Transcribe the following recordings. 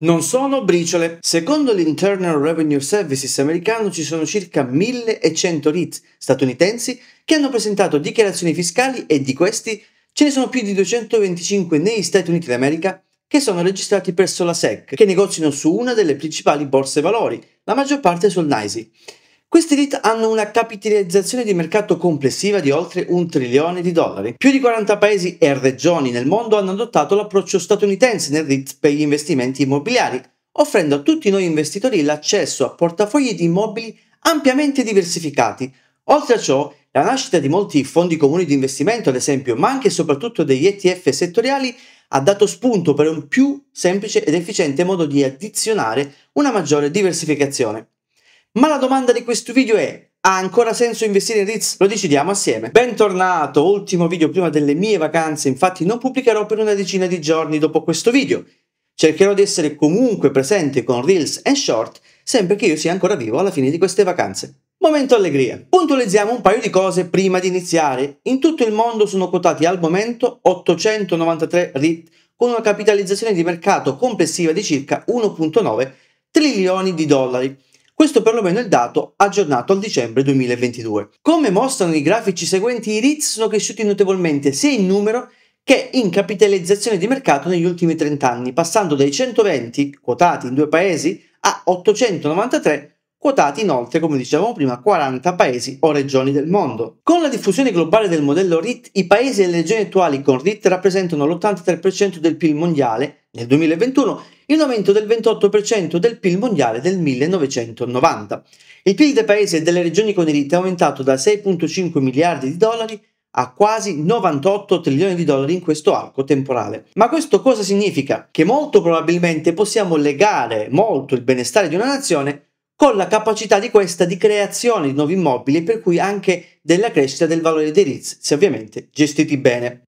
Non sono briciole. Secondo l'Internal Revenue Services americano ci sono circa 1100 REIT statunitensi che hanno presentato dichiarazioni fiscali e di questi ce ne sono più di 225 negli Stati Uniti d'America che sono registrati presso la SEC, che negoziano su una delle principali borse valori, la maggior parte sul NYSE. Questi REIT hanno una capitalizzazione di mercato complessiva di oltre un trilione di dollari. Più di 40 paesi e regioni nel mondo hanno adottato l'approccio statunitense nel REIT per gli investimenti immobiliari, offrendo a tutti noi investitori l'accesso a portafogli di immobili ampiamente diversificati. Oltre a ciò, la nascita di molti fondi comuni di investimento, ad esempio, ma anche e soprattutto degli ETF settoriali, ha dato spunto per un più semplice ed efficiente modo di addizionare una maggiore diversificazione. Ma la domanda di questo video è ha ancora senso investire in Ritz? Lo decidiamo assieme. Bentornato, ultimo video prima delle mie vacanze, infatti non pubblicherò per una decina di giorni dopo questo video. Cercherò di essere comunque presente con Reels e Short, sempre che io sia ancora vivo alla fine di queste vacanze. Momento allegria. Puntualizziamo un paio di cose prima di iniziare. In tutto il mondo sono quotati al momento 893 RIT con una capitalizzazione di mercato complessiva di circa 1.9 trilioni di dollari questo perlomeno è il dato aggiornato al dicembre 2022. Come mostrano i grafici seguenti, i REITs sono cresciuti notevolmente sia in numero che in capitalizzazione di mercato negli ultimi 30 anni, passando dai 120 quotati in due paesi a 893 quotati inoltre, come dicevamo prima, 40 paesi o regioni del mondo. Con la diffusione globale del modello RIT, i paesi e le regioni attuali con RIT rappresentano l'83% del PIL mondiale nel 2021, in aumento del 28% del PIL mondiale del 1990. Il PIL dei paesi e delle regioni con RIT è aumentato da 6,5 miliardi di dollari a quasi 98 trilioni di dollari in questo arco temporale. Ma questo cosa significa? Che molto probabilmente possiamo legare molto il benestare di una nazione con la capacità di questa di creazione di nuovi immobili, per cui anche della crescita del valore dei REITs, se ovviamente gestiti bene.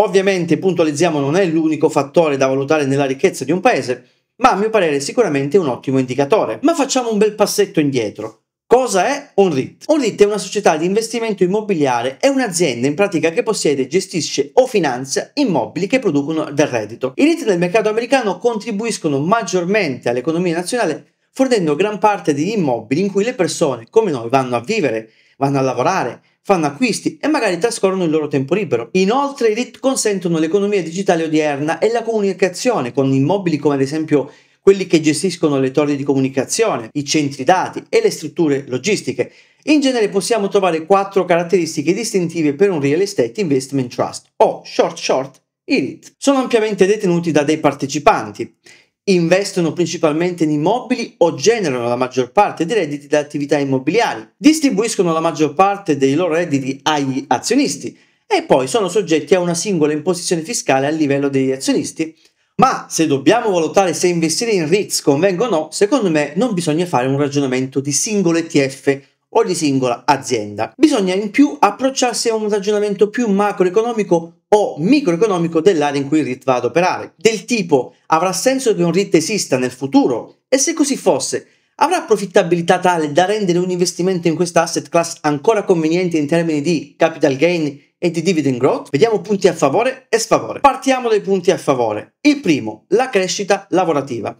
Ovviamente, puntualizziamo, non è l'unico fattore da valutare nella ricchezza di un paese, ma a mio parere sicuramente un ottimo indicatore. Ma facciamo un bel passetto indietro. Cosa è un RIT? Un RIT è una società di investimento immobiliare, è un'azienda in pratica che possiede, gestisce o finanzia immobili che producono del reddito. I RIT nel mercato americano contribuiscono maggiormente all'economia nazionale fornendo gran parte degli immobili in cui le persone come noi vanno a vivere, vanno a lavorare, fanno acquisti e magari trascorrono il loro tempo libero. Inoltre i RIT consentono l'economia digitale odierna e la comunicazione con immobili come ad esempio quelli che gestiscono le torri di comunicazione, i centri dati e le strutture logistiche. In genere possiamo trovare quattro caratteristiche distintive per un real estate investment trust o short short i REIT. Sono ampiamente detenuti da dei partecipanti investono principalmente in immobili o generano la maggior parte dei redditi da attività immobiliari, distribuiscono la maggior parte dei loro redditi agli azionisti e poi sono soggetti a una singola imposizione fiscale a livello degli azionisti. Ma se dobbiamo valutare se investire in REITs convenga o no, secondo me non bisogna fare un ragionamento di singolo ETF o di singola azienda. Bisogna in più approcciarsi a un ragionamento più macroeconomico o microeconomico dell'area in cui il RIT va ad operare. Del tipo, avrà senso che un RIT esista nel futuro? E se così fosse, avrà profittabilità tale da rendere un investimento in questa asset class ancora conveniente in termini di capital gain e di dividend growth? Vediamo punti a favore e sfavore. Partiamo dai punti a favore. Il primo, la crescita lavorativa.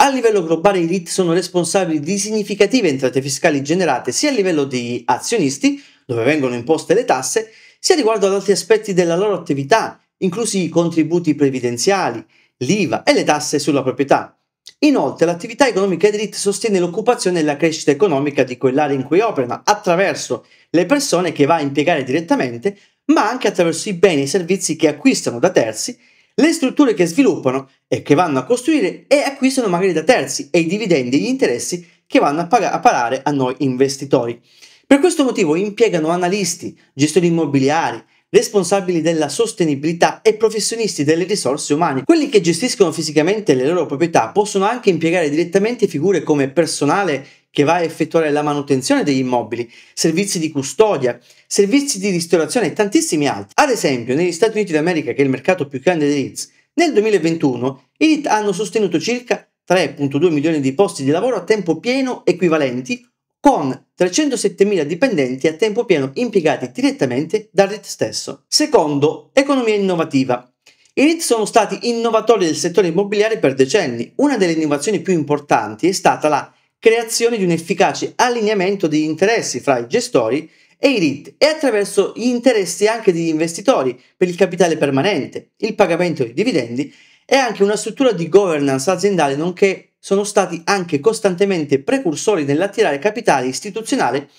A livello globale i RIT sono responsabili di significative entrate fiscali generate sia a livello di azionisti, dove vengono imposte le tasse, sia riguardo ad altri aspetti della loro attività, inclusi i contributi previdenziali, l'IVA e le tasse sulla proprietà. Inoltre, l'attività economica Edrit sostiene l'occupazione e la crescita economica di quell'area in cui operano attraverso le persone che va a impiegare direttamente, ma anche attraverso i beni e i servizi che acquistano da terzi, le strutture che sviluppano e che vanno a costruire e acquistano magari da terzi e i dividendi e gli interessi che vanno a, pag- a pagare a noi investitori. Per questo motivo impiegano analisti, gestori immobiliari, responsabili della sostenibilità e professionisti delle risorse umane. Quelli che gestiscono fisicamente le loro proprietà possono anche impiegare direttamente figure come personale che va a effettuare la manutenzione degli immobili, servizi di custodia, servizi di ristorazione e tantissimi altri. Ad esempio, negli Stati Uniti d'America, che è il mercato più grande di REITs, nel 2021 i REIT hanno sostenuto circa 3.2 milioni di posti di lavoro a tempo pieno equivalenti con 307.000 dipendenti a tempo pieno impiegati direttamente dal RIT stesso. Secondo, economia innovativa. I RIT sono stati innovatori del settore immobiliare per decenni. Una delle innovazioni più importanti è stata la creazione di un efficace allineamento degli interessi fra i gestori e i RIT e attraverso gli interessi anche degli investitori per il capitale permanente, il pagamento dei dividendi e anche una struttura di governance aziendale nonché sono stati anche costantemente precursori nell'attirare capitale istituzionale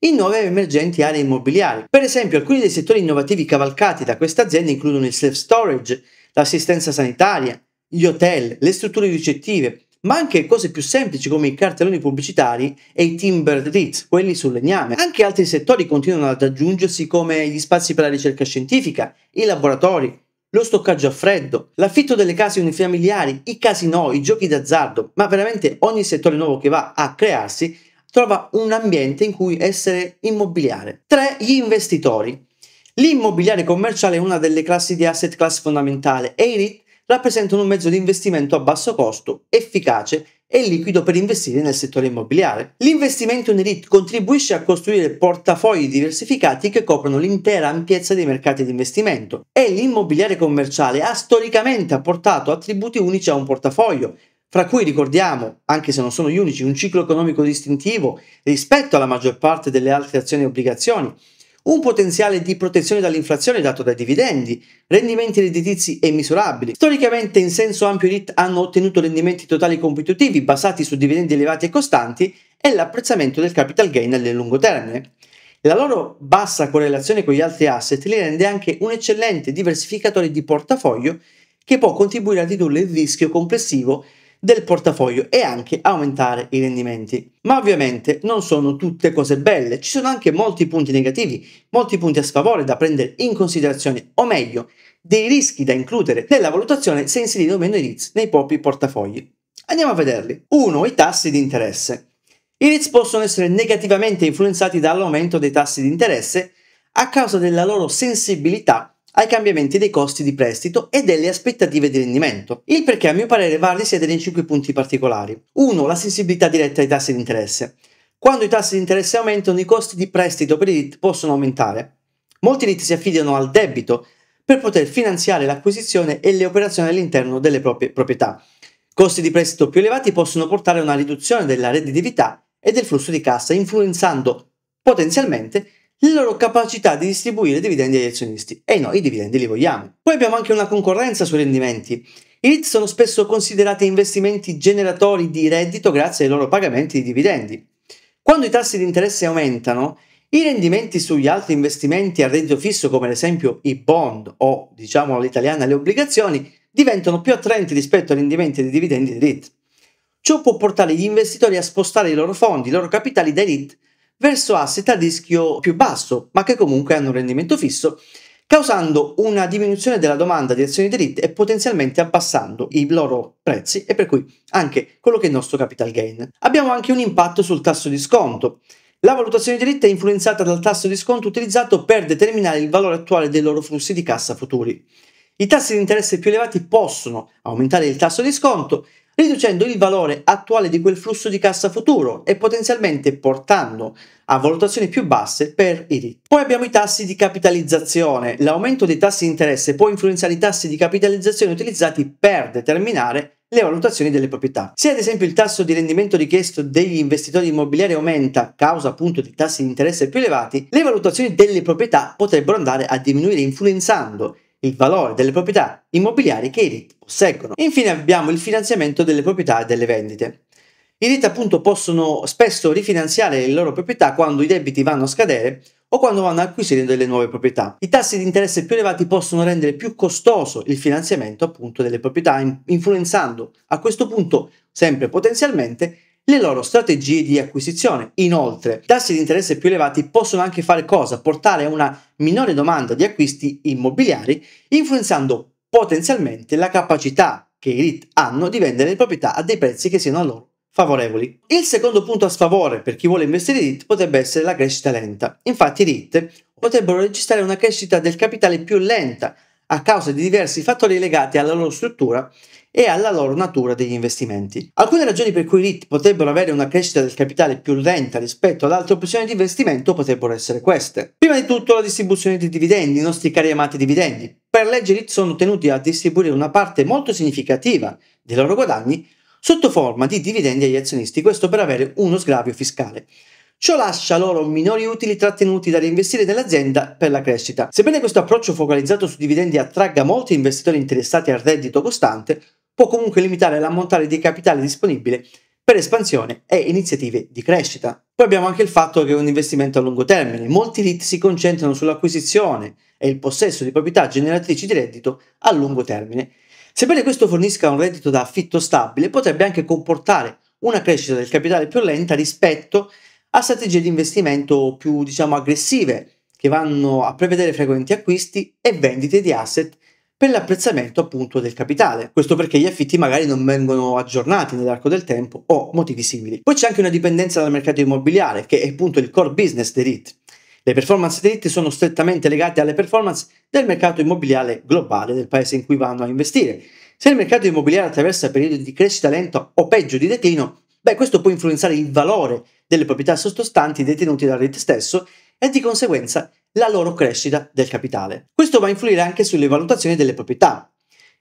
in nuove emergenti aree immobiliari. Per esempio, alcuni dei settori innovativi cavalcati da questa azienda includono il self-storage, l'assistenza sanitaria, gli hotel, le strutture ricettive, ma anche cose più semplici come i cartelloni pubblicitari e i timber deeds, quelli sul legname. Anche altri settori continuano ad aggiungersi come gli spazi per la ricerca scientifica, i laboratori, lo stoccaggio a freddo, l'affitto delle case unifamiliari, i casino, i giochi d'azzardo, ma veramente ogni settore nuovo che va a crearsi trova un ambiente in cui essere immobiliare. 3. Gli investitori. L'immobiliare commerciale è una delle classi di asset class fondamentale e i REIT rappresentano un mezzo di investimento a basso costo, efficace e liquido per investire nel settore immobiliare. L'investimento in Elite contribuisce a costruire portafogli diversificati che coprono l'intera ampiezza dei mercati di investimento e l'immobiliare commerciale ha storicamente apportato attributi unici a un portafoglio, fra cui ricordiamo, anche se non sono gli unici, un ciclo economico distintivo rispetto alla maggior parte delle altre azioni e obbligazioni, un potenziale di protezione dall'inflazione dato dai dividendi, rendimenti redditizi e misurabili. Storicamente in senso ampio i RIT hanno ottenuto rendimenti totali competitivi basati su dividendi elevati e costanti e l'apprezzamento del capital gain nel lungo termine. La loro bassa correlazione con gli altri asset li rende anche un eccellente diversificatore di portafoglio che può contribuire a ridurre il rischio complessivo del portafoglio e anche aumentare i rendimenti. Ma ovviamente non sono tutte cose belle, ci sono anche molti punti negativi, molti punti a sfavore da prendere in considerazione, o meglio, dei rischi da includere nella valutazione se inserire o meno i REITs nei propri portafogli. Andiamo a vederli. 1. I tassi di interesse. I REITs possono essere negativamente influenzati dall'aumento dei tassi di interesse a causa della loro sensibilità ai cambiamenti dei costi di prestito e delle aspettative di rendimento. Il perché a mio parere va a risiedere in cinque punti particolari. 1. La sensibilità diretta ai tassi di interesse. Quando i tassi di interesse aumentano, i costi di prestito per i RIT possono aumentare. Molti RIT si affidano al debito per poter finanziare l'acquisizione e le operazioni all'interno delle proprie proprietà. Costi di prestito più elevati possono portare a una riduzione della redditività e del flusso di cassa, influenzando potenzialmente la loro capacità di distribuire dividendi agli azionisti e noi i dividendi li vogliamo. Poi abbiamo anche una concorrenza sui rendimenti. I REIT sono spesso considerati investimenti generatori di reddito grazie ai loro pagamenti di dividendi. Quando i tassi di interesse aumentano, i rendimenti sugli altri investimenti a reddito fisso, come ad esempio i bond o diciamo all'italiana le obbligazioni, diventano più attraenti rispetto ai rendimenti di dividendi di REIT. Ciò può portare gli investitori a spostare i loro fondi, i loro capitali dai REIT verso asset a rischio più basso, ma che comunque hanno un rendimento fisso, causando una diminuzione della domanda di azioni diritte e potenzialmente abbassando i loro prezzi e per cui anche quello che è il nostro capital gain. Abbiamo anche un impatto sul tasso di sconto. La valutazione di è influenzata dal tasso di sconto utilizzato per determinare il valore attuale dei loro flussi di cassa futuri. I tassi di interesse più elevati possono aumentare il tasso di sconto, riducendo il valore attuale di quel flusso di cassa futuro e potenzialmente portando a valutazioni più basse per i RIT. Poi abbiamo i tassi di capitalizzazione. L'aumento dei tassi di interesse può influenzare i tassi di capitalizzazione utilizzati per determinare le valutazioni delle proprietà. Se ad esempio il tasso di rendimento richiesto degli investitori immobiliari aumenta a causa appunto di tassi di interesse più elevati, le valutazioni delle proprietà potrebbero andare a diminuire influenzando il valore delle proprietà immobiliari che i RIT posseggono. infine abbiamo il finanziamento delle proprietà e delle vendite. I RIT appunto possono spesso rifinanziare le loro proprietà quando i debiti vanno a scadere o quando vanno acquisire delle nuove proprietà. I tassi di interesse più elevati possono rendere più costoso il finanziamento appunto delle proprietà, influenzando a questo punto sempre potenzialmente le loro strategie di acquisizione. Inoltre, tassi di interesse più elevati possono anche fare cosa? Portare a una minore domanda di acquisti immobiliari, influenzando potenzialmente la capacità che i RIT hanno di vendere le proprietà a dei prezzi che siano loro favorevoli. Il secondo punto a sfavore per chi vuole investire in RIT potrebbe essere la crescita lenta. Infatti i RIT potrebbero registrare una crescita del capitale più lenta a causa di diversi fattori legati alla loro struttura e alla loro natura degli investimenti. Alcune ragioni per cui i RIT potrebbero avere una crescita del capitale più lenta rispetto ad altre opzioni di investimento potrebbero essere queste. Prima di tutto la distribuzione dei dividendi, i nostri cari amati dividendi. Per legge i RIT sono tenuti a distribuire una parte molto significativa dei loro guadagni sotto forma di dividendi agli azionisti, questo per avere uno sgravio fiscale. Ciò lascia loro minori utili trattenuti da reinvestire nell'azienda per la crescita. Sebbene questo approccio focalizzato su dividendi attragga molti investitori interessati al reddito costante, può comunque limitare l'ammontare di capitale disponibile per espansione e iniziative di crescita. Poi abbiamo anche il fatto che è un investimento a lungo termine. Molti RIT si concentrano sull'acquisizione e il possesso di proprietà generatrici di reddito a lungo termine. Sebbene questo fornisca un reddito da affitto stabile, potrebbe anche comportare una crescita del capitale più lenta rispetto a a strategie di investimento più diciamo aggressive che vanno a prevedere frequenti acquisti e vendite di asset per l'apprezzamento appunto del capitale. Questo perché gli affitti magari non vengono aggiornati nell'arco del tempo o motivi simili. Poi c'è anche una dipendenza dal mercato immobiliare, che è appunto il core business dei REIT. Le performance dei REIT sono strettamente legate alle performance del mercato immobiliare globale del paese in cui vanno a investire. Se il mercato immobiliare attraversa periodi di crescita lenta o peggio di declino, beh questo può influenzare il valore delle proprietà sottostanti detenute dalla rete stesso e di conseguenza la loro crescita del capitale. Questo va a influire anche sulle valutazioni delle proprietà.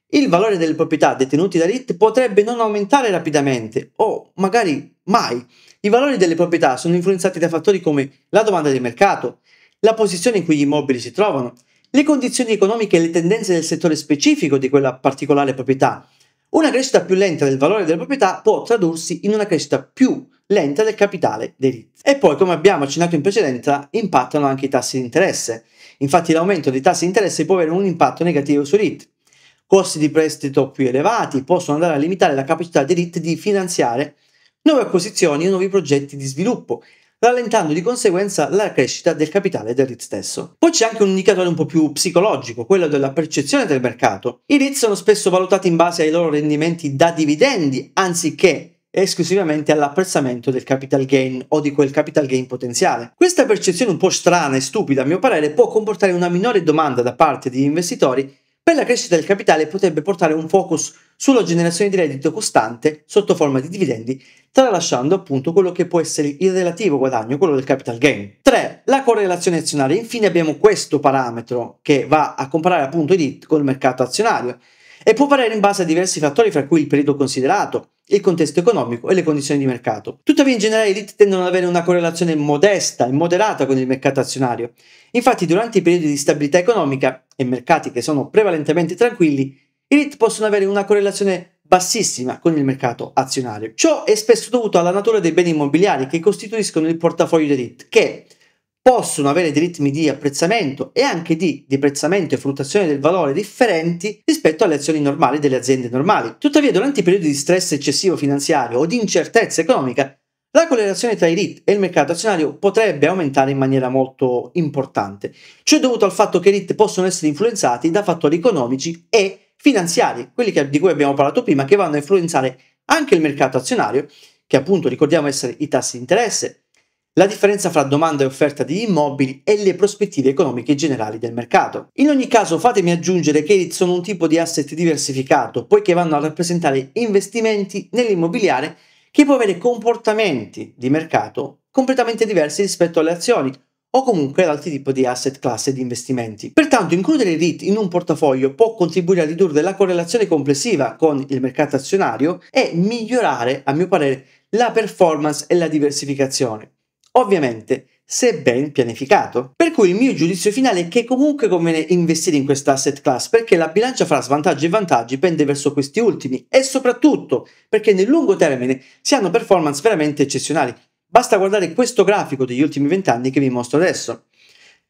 Il valore delle proprietà detenute da RIT potrebbe non aumentare rapidamente o magari mai. I valori delle proprietà sono influenzati da fattori come la domanda del mercato, la posizione in cui gli immobili si trovano, le condizioni economiche e le tendenze del settore specifico di quella particolare proprietà, una crescita più lenta del valore delle proprietà può tradursi in una crescita più lenta del capitale dei REIT. E poi, come abbiamo accennato in precedenza, impattano anche i tassi di interesse. Infatti l'aumento dei tassi di interesse può avere un impatto negativo sui REIT. Costi di prestito più elevati possono andare a limitare la capacità dei REIT di finanziare nuove acquisizioni e nuovi progetti di sviluppo, rallentando di conseguenza la crescita del capitale del REIT stesso. Poi c'è anche un indicatore un po' più psicologico, quello della percezione del mercato. I REIT sono spesso valutati in base ai loro rendimenti da dividendi, anziché esclusivamente all'apprezzamento del capital gain o di quel capital gain potenziale. Questa percezione un po' strana e stupida, a mio parere, può comportare una minore domanda da parte degli investitori per la crescita del capitale potrebbe portare un focus sulla generazione di reddito costante sotto forma di dividendi, tralasciando appunto quello che può essere il relativo guadagno, quello del capital gain. 3. La correlazione azionaria. Infine abbiamo questo parametro che va a comparare appunto i DIT col mercato azionario e può variare in base a diversi fattori fra cui il periodo considerato, il contesto economico e le condizioni di mercato. Tuttavia in generale i REIT tendono ad avere una correlazione modesta e moderata con il mercato azionario. Infatti durante i periodi di stabilità economica e mercati che sono prevalentemente tranquilli, i REIT possono avere una correlazione bassissima con il mercato azionario. Ciò è spesso dovuto alla natura dei beni immobiliari che costituiscono il portafoglio dei REIT, che possono avere dei ritmi di apprezzamento e anche di deprezzamento e fluttuazione del valore differenti rispetto alle azioni normali delle aziende normali. Tuttavia, durante i periodi di stress eccessivo finanziario o di incertezza economica, la correlazione tra i REIT e il mercato azionario potrebbe aumentare in maniera molto importante. Ciò è dovuto al fatto che i REIT possono essere influenzati da fattori economici e finanziari, quelli che, di cui abbiamo parlato prima, che vanno a influenzare anche il mercato azionario, che appunto ricordiamo essere i tassi di interesse, la differenza fra domanda e offerta di immobili e le prospettive economiche generali del mercato. In ogni caso fatemi aggiungere che sono un tipo di asset diversificato poiché vanno a rappresentare investimenti nell'immobiliare che può avere comportamenti di mercato completamente diversi rispetto alle azioni o comunque ad altri tipi di asset class di investimenti. Pertanto includere i REIT in un portafoglio può contribuire a ridurre la correlazione complessiva con il mercato azionario e migliorare, a mio parere, la performance e la diversificazione. Ovviamente, se ben pianificato. Per cui il mio giudizio finale è che comunque conviene investire in questa asset class perché la bilancia fra svantaggi e vantaggi pende verso questi ultimi e soprattutto perché nel lungo termine si hanno performance veramente eccezionali. Basta guardare questo grafico degli ultimi vent'anni che vi mostro adesso.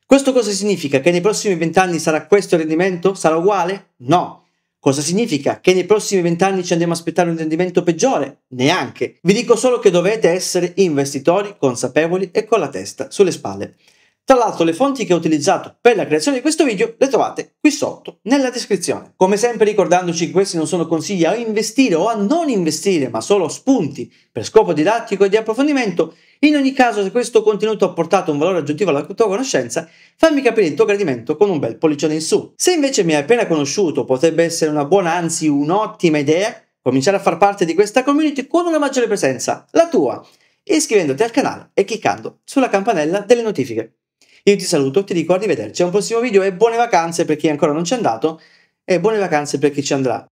Questo cosa significa? Che nei prossimi vent'anni sarà questo il rendimento? Sarà uguale? No. Cosa significa? Che nei prossimi vent'anni ci andiamo a aspettare un rendimento peggiore? Neanche. Vi dico solo che dovete essere investitori consapevoli e con la testa sulle spalle. Tra l'altro le fonti che ho utilizzato per la creazione di questo video le trovate qui sotto nella descrizione. Come sempre ricordandoci che questi non sono consigli a investire o a non investire, ma solo spunti per scopo didattico e di approfondimento, in ogni caso, se questo contenuto ha portato un valore aggiuntivo alla tua conoscenza, fammi capire il tuo gradimento con un bel pollicione in su. Se invece mi hai appena conosciuto, potrebbe essere una buona, anzi un'ottima idea, cominciare a far parte di questa community con una maggiore presenza, la tua, iscrivendoti al canale e cliccando sulla campanella delle notifiche. Io ti saluto, ti dico arrivederci a un prossimo video e buone vacanze per chi ancora non c'è andato e buone vacanze per chi ci andrà.